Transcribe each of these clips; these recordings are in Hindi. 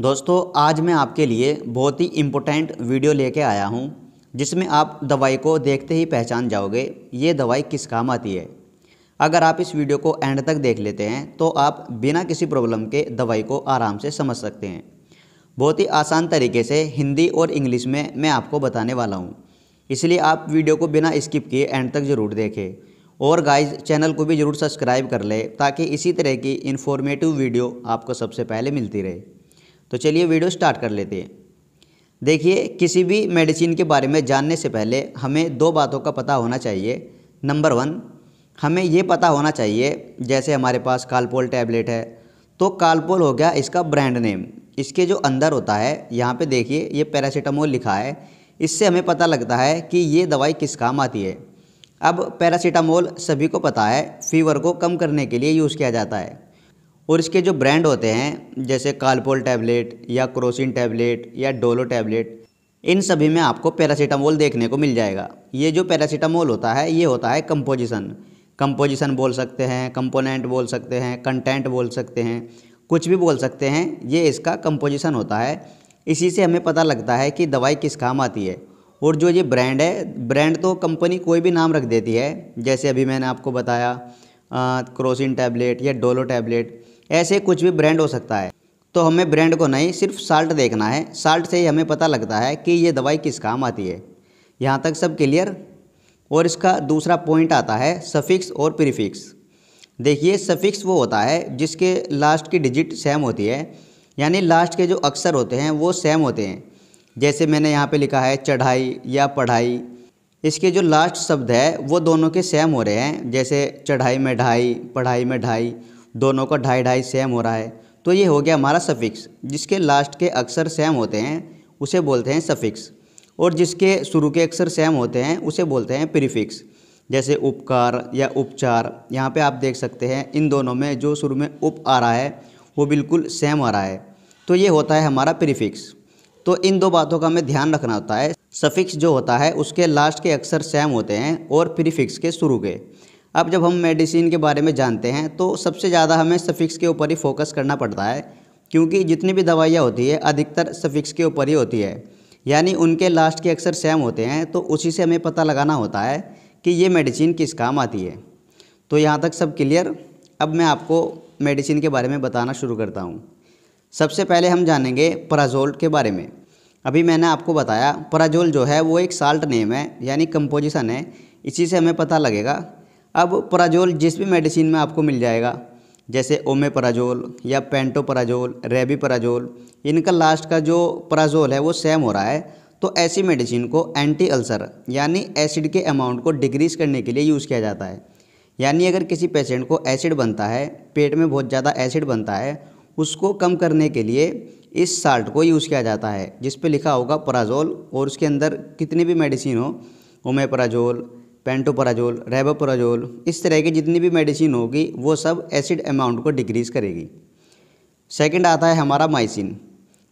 दोस्तों आज मैं आपके लिए बहुत ही इम्पोर्टेंट वीडियो लेके आया हूँ जिसमें आप दवाई को देखते ही पहचान जाओगे ये दवाई किस काम आती है अगर आप इस वीडियो को एंड तक देख लेते हैं तो आप बिना किसी प्रॉब्लम के दवाई को आराम से समझ सकते हैं बहुत ही आसान तरीके से हिंदी और इंग्लिश में मैं आपको बताने वाला हूँ इसलिए आप वीडियो को बिना स्किप किए एंड तक ज़रूर देखें और गाइज चैनल को भी ज़रूर सब्सक्राइब कर लें ताकि इसी तरह की इन्फॉर्मेटिव वीडियो आपको सबसे पहले मिलती रहे तो चलिए वीडियो स्टार्ट कर लेते हैं देखिए किसी भी मेडिसिन के बारे में जानने से पहले हमें दो बातों का पता होना चाहिए नंबर वन हमें ये पता होना चाहिए जैसे हमारे पास कालपोल टैबलेट है तो कालपोल हो गया इसका ब्रांड नेम इसके जो अंदर होता है यहाँ पे देखिए ये पैरासीटामोल लिखा है इससे हमें पता लगता है कि ये दवाई किस काम आती है अब पैरासीटामोल सभी को पता है फीवर को कम करने के लिए यूज़ किया जाता है और इसके जो ब्रांड होते हैं जैसे कालपोल टैबलेट या क्रोसिन टैबलेट या डोलो टैबलेट इन सभी में आपको पैरासीटामोल देखने को मिल जाएगा ये जो पैरासीटामोल होता है ये होता है कंपोजिशन कंपोजिशन बोल सकते हैं कंपोनेंट बोल सकते हैं कंटेंट बोल सकते हैं कुछ भी बोल सकते हैं ये इसका कंपोजिशन होता है इसी से हमें पता लगता है कि दवाई किस काम आती है और जो ये ब्रांड है ब्रांड तो कंपनी कोई भी नाम रख देती है जैसे अभी मैंने आपको बताया क्रोसिन टैबलेट या डोलो टैबलेट ऐसे कुछ भी ब्रांड हो सकता है तो हमें ब्रांड को नहीं सिर्फ साल्ट देखना है साल्ट से ही हमें पता लगता है कि ये दवाई किस काम आती है यहाँ तक सब क्लियर और इसका दूसरा पॉइंट आता है सफिक्स और प्रीफिक्स देखिए सफिक्स वो होता है जिसके लास्ट की डिजिट सेम होती है यानी लास्ट के जो अक्षर होते हैं वो सेम होते हैं जैसे मैंने यहाँ पे लिखा है चढ़ाई या पढ़ाई इसके जो लास्ट शब्द है वो दोनों के सेम हो रहे हैं जैसे चढ़ाई में ढाई पढ़ाई में ढाई दोनों का ढाई ढाई सेम हो रहा है तो ये हो गया हमारा सफ़िक्स जिसके लास्ट के अक्षर सेम होते हैं उसे बोलते हैं सफ़िक्स और जिसके शुरू के अक्षर सेम होते हैं उसे बोलते हैं प्रीफिक्स जैसे उपकार या उपचार यहाँ पे आप देख सकते हैं इन दोनों में जो शुरू में उप आ रहा है वो बिल्कुल सेम आ रहा है तो ये होता है हमारा प्रीफिक्स तो इन दो बातों का हमें ध्यान रखना होता है सफ़िक्स जो होता है उसके लास्ट के अक्षर सेम होते हैं और प्रीफिक्स के शुरू के अब जब हम मेडिसिन के बारे में जानते हैं तो सबसे ज़्यादा हमें सफिक्स के ऊपर ही फोकस करना पड़ता है क्योंकि जितनी भी दवाइयाँ होती है अधिकतर सफिक्स के ऊपर ही होती है यानी उनके लास्ट के अक्सर सेम होते हैं तो उसी से हमें पता लगाना होता है कि ये मेडिसिन किस काम आती है तो यहाँ तक सब क्लियर अब मैं आपको मेडिसिन के बारे में बताना शुरू करता हूँ सबसे पहले हम जानेंगे पराजोल के बारे में अभी मैंने आपको बताया पराजोल जो है वो एक साल्ट नेम है यानी कंपोजिशन है इसी से हमें पता लगेगा अब पराजोल जिस भी मेडिसिन में आपको मिल जाएगा जैसे ओमेपराजोल या पेंटोपराजोल पराजोल इनका लास्ट का जो पराजोल है वो सेम हो रहा है तो ऐसी मेडिसिन को एंटी अल्सर यानी एसिड के अमाउंट को डिक्रीज़ करने के लिए यूज़ किया जाता है यानी अगर किसी पेशेंट को एसिड बनता है पेट में बहुत ज़्यादा एसिड बनता है उसको कम करने के लिए इस साल्ट को यूज़ किया जाता है जिस पर लिखा होगा पराजोल और उसके अंदर कितनी भी मेडिसिन हो ओमेपराजोल पेंटोपराजोल रेबोपराजोल इस तरह की जितनी भी मेडिसिन होगी वो सब एसिड अमाउंट को डिक्रीज़ करेगी सेकंड आता है हमारा माइसिन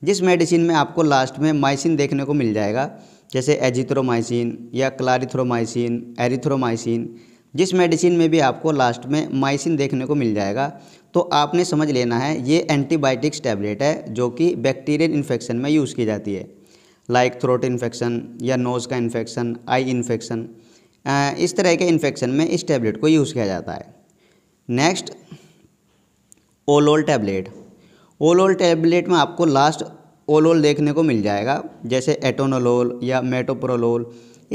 जिस मेडिसिन में आपको लास्ट में माइसिन देखने को मिल जाएगा जैसे एजिथ्रोमाइसिन या क्लारिथ्रोमाइसिन एरिथ्रोमाइसिन जिस मेडिसिन में भी आपको लास्ट में माइसिन देखने को मिल जाएगा तो आपने समझ लेना है ये एंटीबायोटिक्स टैबलेट है जो कि बैक्टीरियल इन्फेक्शन में यूज़ की जाती है लाइक थ्रोट इन्फेक्शन या नोज़ का इन्फेक्शन आई इन्फेक्शन इस तरह के इन्फेक्शन में इस टैबलेट को यूज़ किया जाता है नेक्स्ट ओलोल टैबलेट ओलोल टैबलेट में आपको लास्ट ओलोल देखने को मिल जाएगा जैसे एटोनोलोल या मेटोप्रोलोल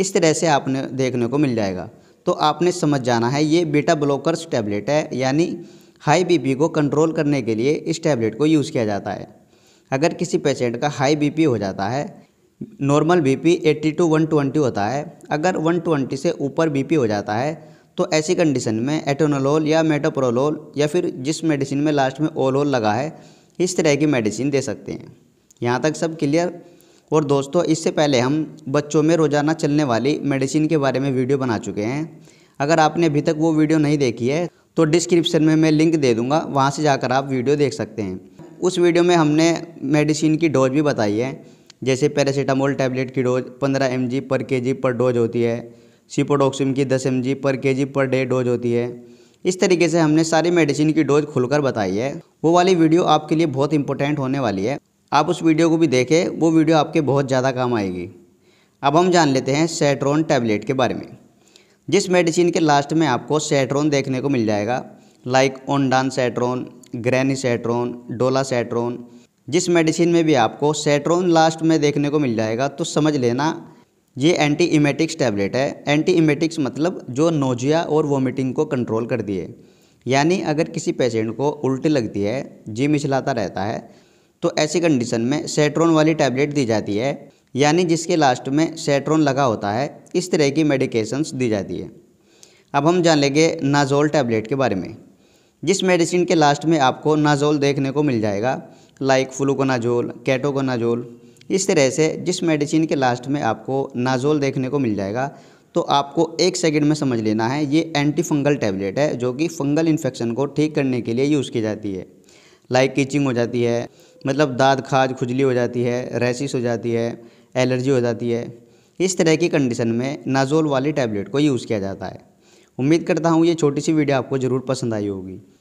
इस तरह से आपने देखने को मिल जाएगा तो आपने समझ जाना है ये बीटा ब्लॉकर्स टैबलेट है यानी हाई बीपी को कंट्रोल करने के लिए इस टैबलेट को यूज़ किया जाता है अगर किसी पेशेंट का हाई बीपी हो जाता है नॉर्मल बीपी 80 टू 120 होता है अगर 120 से ऊपर बीपी हो जाता है तो ऐसी कंडीशन में एटोनोलोल या मेटोप्रोलोल या फिर जिस मेडिसिन में लास्ट में ओलोल लगा है इस तरह की मेडिसिन दे सकते हैं यहाँ तक सब क्लियर और दोस्तों इससे पहले हम बच्चों में रोज़ाना चलने वाली मेडिसिन के बारे में वीडियो बना चुके हैं अगर आपने अभी तक वो वीडियो नहीं देखी है तो डिस्क्रिप्शन में मैं लिंक दे दूँगा वहाँ से जाकर आप वीडियो देख सकते हैं उस वीडियो में हमने मेडिसिन की डोज भी बताई है जैसे पैरासीटामोल टैबलेट की डोज 15 एम पर के पर डोज होती है सीपोडोक्सिम की 10 एम पर के पर डे डोज होती है इस तरीके से हमने सारी मेडिसिन की डोज खुलकर बताई है वो वाली वीडियो आपके लिए बहुत इंपॉर्टेंट होने वाली है आप उस वीडियो को भी देखें वो वीडियो आपके बहुत ज़्यादा काम आएगी अब हम जान लेते हैं सेट्रोन टैबलेट के बारे में जिस मेडिसिन के लास्ट में आपको सेट्रोन देखने को मिल जाएगा लाइक ओनडान सेट्रोन ग्रैनी सेट्रोन डोला सेट्रोन जिस मेडिसिन में भी आपको सेट्रोन लास्ट में देखने को मिल जाएगा तो समझ लेना ये एंटी इमेटिक्स टैबलेट है एंटी इमेटिक्स मतलब जो नोजिया और वोमिटिंग को कंट्रोल कर दिए यानी अगर किसी पेशेंट को उल्टी लगती है जी मिचलाता रहता है तो ऐसी कंडीशन में सेट्रोन वाली टैबलेट दी जाती है यानी जिसके लास्ट में सेट्रोन लगा होता है इस तरह की मेडिकेशंस दी जाती है अब हम जान लेंगे नाजोल टैबलेट के बारे में जिस मेडिसिन के लास्ट में आपको नाजोल देखने को मिल जाएगा लाइक फ्लूकोनाजोल कैटोकोनाजोल इस तरह से जिस मेडिसिन के लास्ट में आपको नाजोल देखने को मिल जाएगा तो आपको एक सेकंड में समझ लेना है ये एंटी फंगल टैबलेट है जो कि फंगल इन्फेक्शन को ठीक करने के लिए यूज़ की जाती है लाइक कीचिंग हो जाती है मतलब दाद खाज खुजली हो जाती है रैसिस हो जाती है एलर्जी हो जाती है इस तरह की कंडीशन में नाजोल वाली टैबलेट को यूज़ किया जाता है उम्मीद करता हूँ ये छोटी सी वीडियो आपको ज़रूर पसंद आई होगी